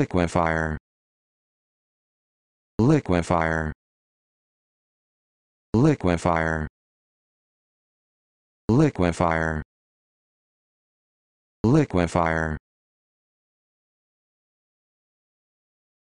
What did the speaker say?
liquefier liquefier liquefier liquefier liquefier